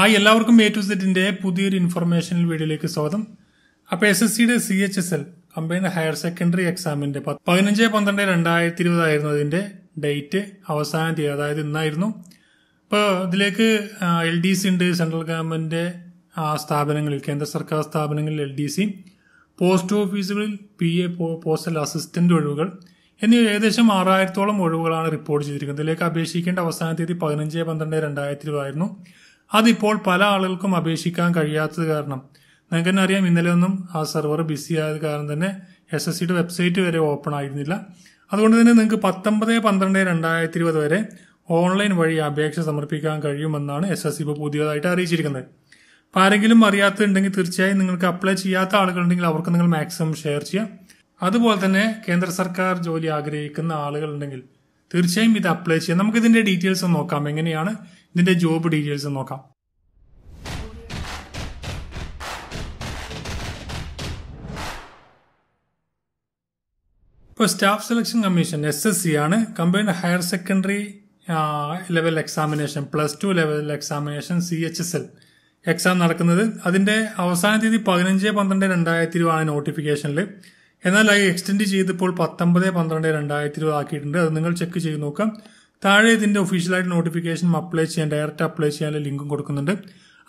hi എല്ലാവർക്കും A to സെറ്റിന്റെ പുതിയൊരു ഇൻഫർമേഷണൽ വീഡിയോയിലേക്ക് സ്വാഗതം അപ്പോൾ എസ് എസ് സിയുടെ C H S L combined higher secondary എക്സാമിന്റെ പതിനഞ്ച് പന്ത്രണ്ട് രണ്ടായിരത്തി ഇരുപതായിരുന്നു അതിന്റെ ഡേറ്റ് അവസാന തീയതി അതായത് ഇന്നായിരുന്നു ഇപ്പോൾ ഇതിലേക്ക് എൽ ഡി സി ഉണ്ട് സെൻട്രൽ ഗവൺമെന്റ് സ്ഥാപനങ്ങളിൽ കേന്ദ്ര സർക്കാർ സ്ഥാപനങ്ങളിൽ എൽ ഡി സി പോസ്റ്റ് ഓഫീസുകളിൽ പി എ പോസ്റ്റൽ അസിസ്റ്റന്റ് ഒഴിവുകൾ എന്നിവ ഏകദേശം ആറായിരത്തോളം ഒഴിവുകളാണ് റിപ്പോർട്ട് ചെയ്തിരിക്കുന്നത് ഇതിലേക്ക് അപേക്ഷിക്കേണ്ട അവസാന തീയതി പതിനഞ്ച് പന്ത്രണ്ട് രണ്ടായിരത്തി ഇരുപതായിരുന്നു അതിപ്പോൾ പല ആളുകൾക്കും അപേക്ഷിക്കാൻ കഴിയാത്തത് കാരണം നിങ്ങൾക്ക് തന്നെ അറിയാം ഇന്നലെ ഒന്നും ആ സെർവർ ബിസി ആയത് കാരണം തന്നെ എസ് എസ് സിയുടെ വെബ്സൈറ്റ് വരെ ഓപ്പൺ ആയിരുന്നില്ല അതുകൊണ്ട് തന്നെ നിങ്ങൾക്ക് പത്തൊമ്പത് പന്ത്രണ്ട് രണ്ടായിരത്തി ഇരുപത് വരെ ഓൺലൈൻ വഴി അപേക്ഷ സമർപ്പിക്കാൻ കഴിയുമെന്നാണ് എസ് എസ് സി ഇപ്പോൾ പുതിയതായിട്ട് അറിയിച്ചിരിക്കുന്നത് അപ്പോൾ ആരെങ്കിലും അറിയാത്തതുണ്ടെങ്കിൽ തീർച്ചയായും നിങ്ങൾക്ക് അപ്ലൈ ചെയ്യാത്ത ആളുകളുണ്ടെങ്കിൽ അവർക്ക് നിങ്ങൾ മാക്സിമം ഷെയർ ചെയ്യാം അതുപോലെ തന്നെ കേന്ദ്ര സർക്കാർ ജോലി ആഗ്രഹിക്കുന്ന ആളുകളുണ്ടെങ്കിൽ തീർച്ചയായും ഇത് അപ്ലൈ ചെയ്യാം നമുക്ക് ഇതിന്റെ ഡീറ്റെയിൽസ് നോക്കാം എങ്ങനെയാണ് ഇതിന്റെ ജോബ് ഡീറ്റെയിൽസ് നോക്കാം ഇപ്പോൾ staff selection commission S S C ആണ് combined higher secondary level examination plus two level examination C H S L exam നടക്കുന്നത് അതിന്റെ അവസാന തീയതി പതിനഞ്ച് പന്ത്രണ്ട് രണ്ടായിരത്തി ഇരുപതാണ് നോട്ടിഫിക്കേഷനിൽ എന്നാൽ അത് എക്സ്റ്റെൻഡ് ചെയ്തപ്പോൾ പത്തൊമ്പത് പന്ത്രണ്ട് രണ്ടായിരത്തി ഇരുപത് ആക്കിയിട്ടുണ്ട് അത് നിങ്ങൾ ചെക്ക് ചെയ്ത് നോക്കാം താഴെ ഇതിന്റെ ഒഫീഷ്യലായിട്ട് നോട്ടിഫിക്കേഷൻ അപ്ലൈ ചെയ്യാൻ ഡയറക്റ്റ് അപ്ലൈ ചെയ്യാനുള്ള ലിങ്കും കൊടുക്കുന്നുണ്ട്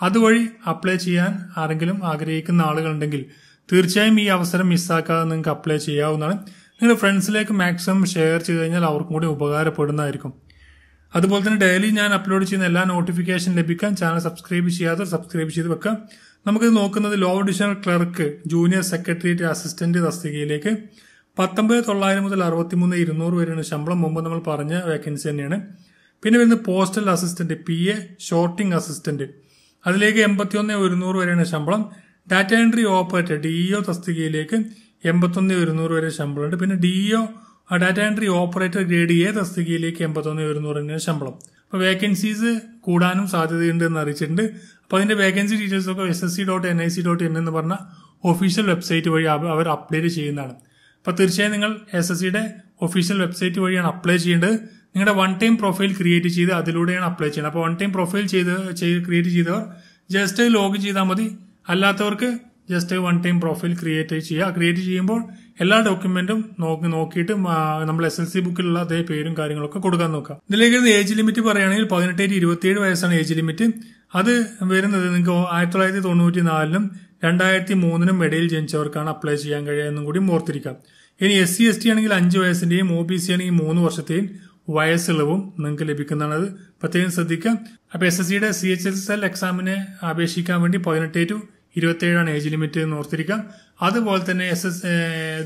അതുവഴി അപ്ലൈ ചെയ്യാൻ ആരെങ്കിലും ആഗ്രഹിക്കുന്ന ആളുകളുണ്ടെങ്കിൽ തീർച്ചയായും ഈ അവസരം മിസ്സാക്കാതെ നിങ്ങൾക്ക് അപ്ലൈ ചെയ്യാവുന്നതാണ് നിങ്ങളുടെ ഫ്രണ്ട്സിലേക്ക് മാക്സിമം ഷെയർ ചെയ്ത് കഴിഞ്ഞാൽ അവർക്കും കൂടി ഉപകാരപ്പെടുന്നതായിരിക്കും അതുപോലെ തന്നെ ഡെയിലി ഞാൻ അപ്ലോഡ് ചെയ്യുന്ന എല്ലാ നോട്ടിഫിക്കേഷൻ ലഭിക്കാൻ ചാനൽ സബ്സ്ക്രൈബ് ചെയ്യാതെ സബ്സ്ക്രൈബ് ചെയ്ത് വെക്കാം നമുക്കിത് നോക്കുന്നത് low additional clerk junior secretariat assistant തസ്തികയിലേക്ക് പത്തൊമ്പത് തൊള്ളായിരം മുതൽ മൂന്ന് ഇരുന്നൂറ് വരെയാണ് ശമ്പളം മുമ്പ് നമ്മൾ പറഞ്ഞ വേക്കൻസി തന്നെയാണ് പിന്നെ വരുന്നത് postal assistant P A sorting assistant അതിലേക്ക് ഒന്ന് ഒരുന്നൂറ് വരെയാണ് ശമ്പളം data entry operator D O തസ്തികയിലേക്ക് ഒന്ന് ഒരുന്നൂറ് വരെ ശമ്പളമുണ്ട് പിന്നെ ഡി ഒ e ആ data entry operator grade A തസ്തികയിലേക്ക് എൺപത്തൊന്ന് എഴുന്നൂറിന് ശമ്പളം അപ്പോൾ വേക്കൻസീസ് കൂടാനും സാധ്യതയുണ്ട് എന്ന് അറിയിച്ചിട്ടുണ്ട് അപ്പോൾ അതിന്റെ വേക്കൻസി ഒക്കെ S S C dot N I C dot N എന്ന് പറഞ്ഞ ഒഫീഷ്യൽ വെബ്സൈറ്റ് വഴി അവർ അപ്ഡേറ്റ് ചെയ്യുന്നതാണ് അപ്പോൾ തീർച്ചയായും നിങ്ങൾ എസ് എസ് സിയുടെ ഒഫീഷ്യൽ വെബ്സൈറ്റ് വഴിയാണ് അപ്ലൈ ചെയ്യേണ്ടത് നിങ്ങളുടെ വൺ ടൈം പ്രൊഫൈൽ ക്രിയേറ്റ് ചെയ്ത് അതിലൂടെയാണ് അപ്ലൈ ചെയ്യുന്നത് അപ്പോൾ വൺ ടൈം പ്രൊഫൈൽ ചെയ്ത് ക്രിയേറ്റ് ചെയ്തവർ ജസ്റ്റ് ലോഗിൻ ചെയ്താൽ മതി അല്ലാത്തവർക്ക് just one time profile create ചെയ്യുക ക്രിയേറ്റ് ചെയ്യുമ്പോൾ എല്ലാ ഡോക്യുമെന്റും നോക്കി നോക്കിയിട്ട് നമ്മൾ എസ് എൽ സി ബുക്കിലുള്ള അതേ പേരും കാര്യങ്ങളൊക്കെ കൊടുക്കാൻ നോക്കുക ഇതിലേക്ക് ഏജ് ലിമിറ്റ് പറയുകയാണെങ്കിൽ പതിനെട്ടേരി ഇരുപത്തിയേഴ് വയസ്സാണ് ഏജ് ലിമിറ്റ് അത് വരുന്നത് നിങ്ങൾക്ക് ആയിരത്തി തൊള്ളായിരത്തി തൊണ്ണൂറ്റി നാലിനും രണ്ടായിരത്തി മൂന്നിനും ഇടയിൽ ജനിച്ചവർക്കാണ് അപ്ലൈ ചെയ്യാൻ കഴിയുക എന്നും കൂടി ഓർത്തിരിക്കാം ഇനി എസ് സി എസ് ടി ആണെങ്കിൽ അഞ്ച് വയസ്സിന്റെയും ഒ ബി സി ആണെങ്കിൽ മൂന്ന് വർഷത്തെയും വയസ്സിളവും നിങ്ങൾക്ക് ലഭിക്കുന്നതാണ് പ്രത്യേകം ശ്രദ്ധിക്കുക അപ്പൊ എസ് എസ് സിയുടെ സി എച്ച് എസ് എൽ എക്സാമിനെ അപേക്ഷിക്കാൻ വേണ്ടി പതിനെട്ട് ടു ഇരുപത്തേഴാണ് ഏജ് ലിമിറ്റ് എന്ന് ഓർത്തിരിക്കാം അതുപോലെ തന്നെ എസ് എസ്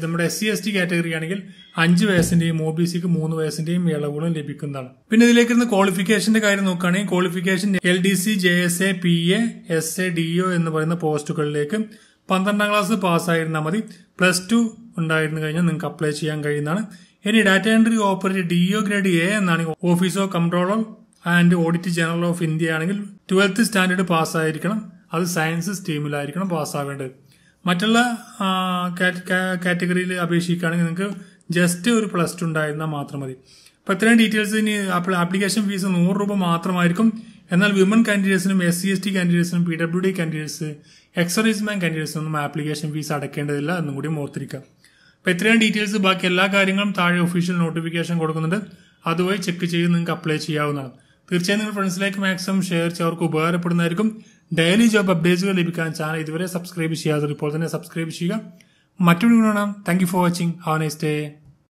നമ്മുടെ S C S T category ആണെങ്കിൽ അഞ്ച് വയസ്സിന്റെയും ഒ ബി സിക്ക് മൂന്ന് വയസ്സിന്റെയും ഇളവുകളും ലഭിക്കുന്നതാണ് പിന്നെ ഇതിലേക്ക് ഇരുന്ന് ക്വാളിഫിക്കേഷന്റെ കാര്യം നോക്കുകയാണെങ്കിൽ qualification L D C J S A P A S A D O എന്ന് പറയുന്ന പോസ്റ്റുകളിലേക്ക് പന്ത്രണ്ടാം ക്ലാസ് പാസ്സായിരുന്നാൽ മതി പ്ലസ് ടു ഉണ്ടായിരുന്നു കഴിഞ്ഞാൽ നിങ്ങൾക്ക് അപ്ലൈ ചെയ്യാൻ കഴിയുന്നതാണ് ഇനി data entry operator D O grade A office of controller and audit general of India ആണെങ്കിൽ ട്വൽത്ത് സ്റ്റാൻഡേർഡ് പാസ്സായിരിക്കണം അത് സയൻസ് സ്ട്രീമിലായിരിക്കണം പാസ്സാകേണ്ടത് മറ്റുള്ള കാറ്റഗറിയിൽ അപേക്ഷിക്കുകയാണെങ്കിൽ നിങ്ങൾക്ക് ജസ്റ്റ് ഒരു പ്ലസ് ടു ഉണ്ടായിരുന്നാൽ മാത്രം മതി അപ്പോൾ ഇത്രയും ഡീറ്റെയിൽസ് ഇനി ആപ്ലിക്കേഷൻ ഫീസ് നൂറ് രൂപ മാത്രമായിരിക്കും എന്നാൽ വിമൻ കാൻഡിഡേറ്റ്സിനും എസ് സി എസ് ടി കാൻഡിഡേറ്റ്സിനും P W D candidates ex service man കാൻഡിഡേറ്റ്സിനൊന്നും ആപ്ലിക്കേഷൻ ഫീസ് അടക്കേണ്ടതില്ല എന്നും കൂടി ഓർത്തിരിക്കാം അപ്പോൾ ഇത്രയും ഡീറ്റെയിൽസ് ബാക്കി എല്ലാ കാര്യങ്ങളും താഴെ ഒഫീഷ്യൽ നോട്ടിഫിക്കേഷൻ കൊടുക്കുന്നുണ്ട് അതുവഴി ചെക്ക് ചെയ്ത് നിങ്ങൾക്ക് അപ്ലൈ ചെയ്യാവുന്നതാണ് തീർച്ചയായും നിങ്ങൾ ഫ്രണ്ട്സിലേക്ക് മാക്സിമം ഷെയർ ചെയ്ത് അവർക്ക് ഉപകാരപ്പെടുന്നതായിരിക്കും ഡെയിലി ജോബ് അപ്ഡേറ്റ്സുകൾ ലഭിക്കാൻ ചാനൽ ഇതുവരെ സബ്സ്ക്രൈബ് ചെയ്യാതെ ഇപ്പോൾ തന്നെ സബ്സ്ക്രൈബ് ചെയ്യുക മറ്റൊരു കാണാം thank for watching have nice day